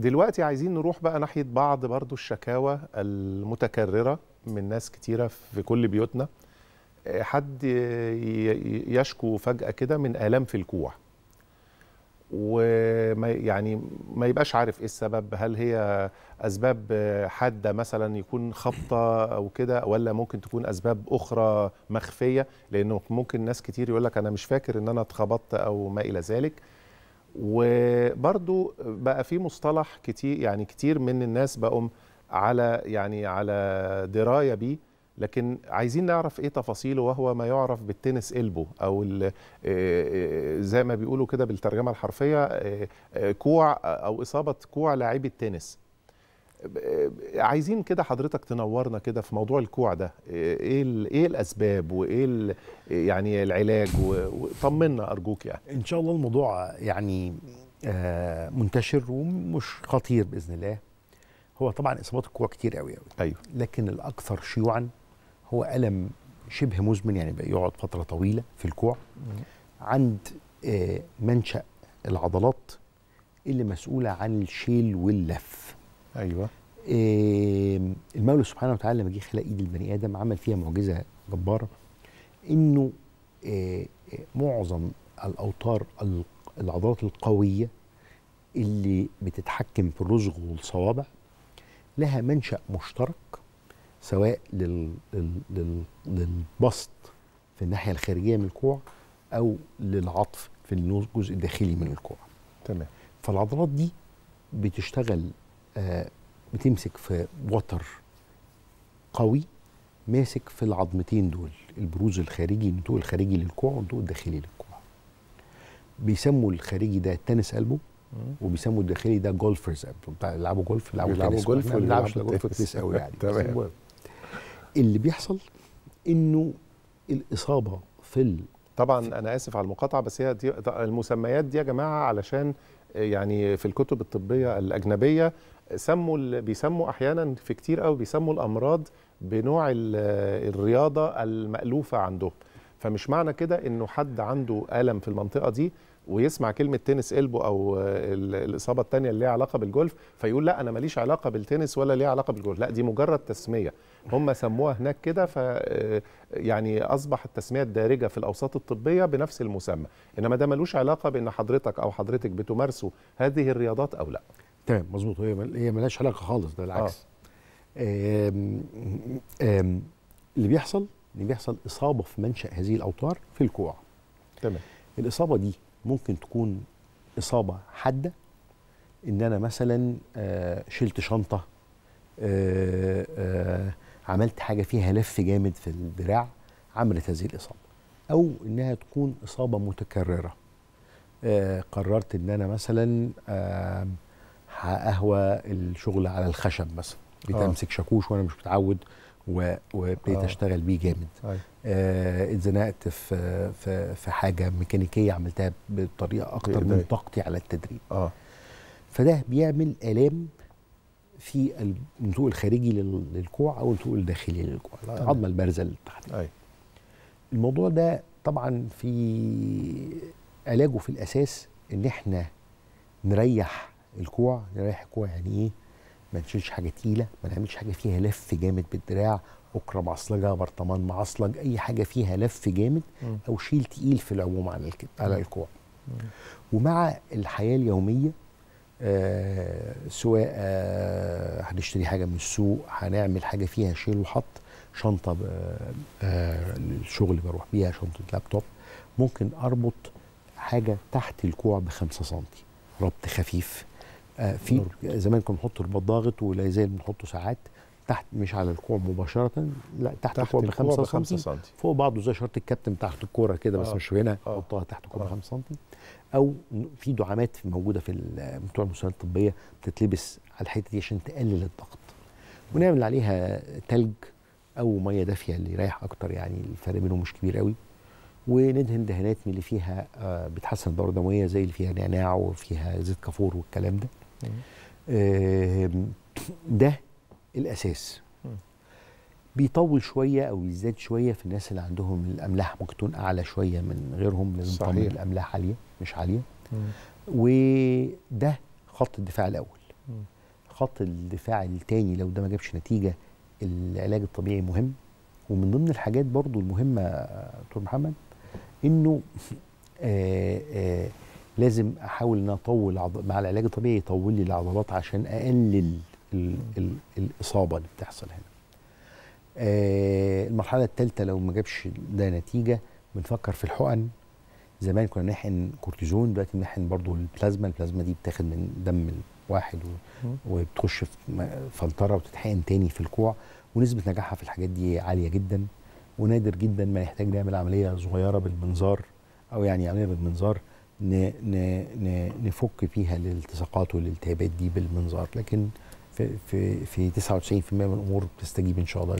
دلوقتي عايزين نروح بقى ناحيه بعض برضو الشكاوى المتكرره من ناس كتيره في كل بيوتنا آه، حد يشكو فجاه كده من الام في الكوع وما يعني ما يبقاش عارف ايه السبب هل هي اسباب حاده مثلا يكون خبطه او كده ولا ممكن تكون اسباب اخرى مخفيه لانه ممكن ناس كتير يقول لك انا مش فاكر ان انا اتخبطت او ما الى ذلك وبرضو بقى في مصطلح كتير يعني كتير من الناس بقوا على يعني على درايه بيه لكن عايزين نعرف ايه تفاصيله وهو ما يعرف بالتنس البو او آه، آه، زي ما بيقولوا كده بالترجمه الحرفيه آه، كوع او اصابه كوع لاعبي التنس عايزين كده حضرتك تنورنا كده في موضوع الكوع ده ايه ايه الاسباب وايه يعني العلاج وطمنا ارجوك يعني ان شاء الله الموضوع يعني آه، منتشر ومش خطير باذن الله هو طبعا اصابات الكوع كتير قوي قوي ايوه لكن الاكثر شيوعا هو الم شبه مزمن يعني بيقعد فتره طويله في الكوع عند آه، منشا العضلات اللي مسؤوله عن الشيل واللف ايوه إيه المولى سبحانه وتعالى لما جه خلق ايد البني ادم عمل فيها معجزه جباره انه إيه معظم الاوتار العضلات القويه اللي بتتحكم في الرزغ والصوابع لها منشا مشترك سواء للبسط في الناحيه الخارجيه من الكوع او للعطف في الجزء الداخلي من الكوع تمام فالعضلات دي بتشتغل آه، بتمسك في وتر قوي ماسك في العظمتين دول البروز الخارجي النتوء الخارجي للكوع والنتوء الداخلي للكوع بيسموا الخارجي ده تنس قلبه وبيسموا الداخلي ده جولفرز بتاع يلعبوا جولف يلعبوا يلعبوا جولف ما بيلعبش جولف تنس قوي يعني تمام اللي بيحصل انه الاصابه في طبعا انا اسف على المقاطعه بس هي دي المسميات دي يا جماعه علشان يعني في الكتب الطبيه الاجنبيه سموا بيسموا احيانا في كتير قوي بيسموا الامراض بنوع الرياضه المالوفه عندهم فمش معنى كده انه حد عنده الم في المنطقه دي ويسمع كلمه تنس قلبه او الاصابه الثانيه اللي ليها علاقه بالجولف فيقول لا انا ماليش علاقه بالتنس ولا ليها علاقه بالجولف لا دي مجرد تسميه هم سموها هناك كده ف آه، يعني اصبح التسميه الدارجه في الاوساط الطبيه بنفس المسمى انما ده ملوش علاقه بان حضرتك او حضرتك بتمارسوا هذه الرياضات او لا تمام مظبوط هي هي ملهاش علاقه خالص ده العكس آه. آم آم اللي بيحصل اللي بيحصل اصابه في منشا هذه الاوتار في الكوع تمام الاصابه دي ممكن تكون اصابه حاده ان انا مثلا آه شلت شنطه آه آه عملت حاجه فيها لف جامد في الدراع عملت هذه الاصابه او انها تكون اصابه متكرره آه قررت ان انا مثلا آه اهوى الشغل على الخشب مثلا آه. بتمسك شاكوش وانا مش متعود وابتديت آه. اشتغل بيه جامد أيوه. آه اتزنقت في في في حاجه ميكانيكيه عملتها بطريقه اكتر من طاقتي على التدريب اه فده بيعمل الام في النسوق الخارجي للكوع او النسوق الداخلي للكوع العظمه البارزه اللي تحت أيوه. الموضوع ده طبعا في علاجه في الاساس ان احنا نريح الكوع نريح يعني الكوع يعني ايه ما نشيلش حاجه تقيله ما نعملش حاجه فيها لف جامد بالدراع بكره معصلجه برطمان معصلج اي حاجه فيها لف جامد او شيل تقيل في العموم على الك... على الكوع ومع الحياه اليوميه آه سواء آه هنشتري حاجه من السوق هنعمل حاجه فيها شيل وحط شنطه آه الشغل بروح بيها شنطه لابتوب ممكن اربط حاجه تحت الكوع بخمسة سم ربط خفيف آه، في زمان كنا بنحط رباط ضاغط ولا زال بنحطه ساعات تحت مش على الكوع مباشره لا تحت, تحت الكوع ب 5 سم فوق بعضه زي شرط الكابتن تحت الكوره كده بس آه. مش هنا آه. تحت الكوع ب 5 سم او في دعامات موجوده في بتوع المستلزمات الطبيه بتتلبس على الحته دي عشان تقلل الضغط ونعمل عليها تلج او ميه دافيه اللي يريح اكتر يعني الفرق بينهم مش كبير قوي وندهن دهانات من اللي فيها آه، بتحسن الدوره الدمويه زي اللي فيها نعناع وفيها زيت كافور والكلام ده آه، ده الاساس بيطول شويه او يزداد شويه في الناس اللي عندهم الاملاح ممكن تكون اعلى شويه من غيرهم لازم طبعا الاملاح عاليه مش عاليه وده خط الدفاع الاول خط الدفاع الثاني لو ده ما جابش نتيجه العلاج الطبيعي مهم ومن ضمن الحاجات برضو المهمه دكتور محمد انه آآ آه، آآ آه، لازم احاول ان اطول مع العلاج الطبيعي يطول لي العضلات عشان اقلل ال... ال... الاصابه اللي بتحصل هنا. آه المرحله الثالثه لو ما جابش ده نتيجه بنفكر في الحقن زمان كنا بنحقن كورتيزون دلوقتي بنحقن برضه البلازما البلازما دي بتاخد من دم الواحد وبتخش في فلتره وتتحقن تاني في الكوع ونسبه نجاحها في الحاجات دي عاليه جدا ونادر جدا ما يحتاج نعمل عمليه صغيره بالمنظار او يعني عمليه بالمنظار نفك فيها الالتصاقات والالتهابات دي بالمنظار لكن في في 99% من الامور بتستجيب ان شاء الله